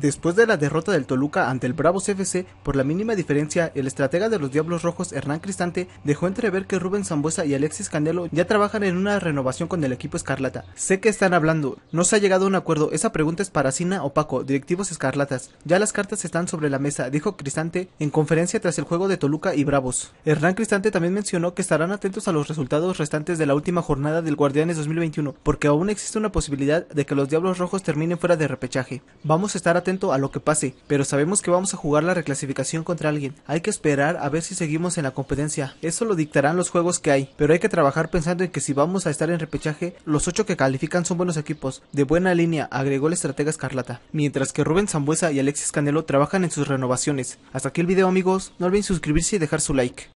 Después de la derrota del Toluca ante el Bravos FC por la mínima diferencia, el estratega de los Diablos Rojos Hernán Cristante dejó entrever que Rubén Zambuesa y Alexis Candelo ya trabajan en una renovación con el equipo escarlata. Sé que están hablando, no se ha llegado a un acuerdo, esa pregunta es para Sina o Paco, directivos escarlatas. Ya las cartas están sobre la mesa, dijo Cristante en conferencia tras el juego de Toluca y Bravos. Hernán Cristante también mencionó que estarán atentos a los resultados restantes de la última jornada del Guardianes 2021, porque aún existe una posibilidad de que los Diablos Rojos terminen fuera de repechaje. Vamos a estar atentos a lo que pase, pero sabemos que vamos a jugar la reclasificación contra alguien. Hay que esperar a ver si seguimos en la competencia. Eso lo dictarán los juegos que hay, pero hay que trabajar pensando en que si vamos a estar en repechaje, los ocho que califican son buenos equipos, de buena línea, agregó el estratega Escarlata. Mientras que Rubén Zambuesa y Alexis Canelo trabajan en sus renovaciones. Hasta aquí el video amigos, no olviden suscribirse y dejar su like.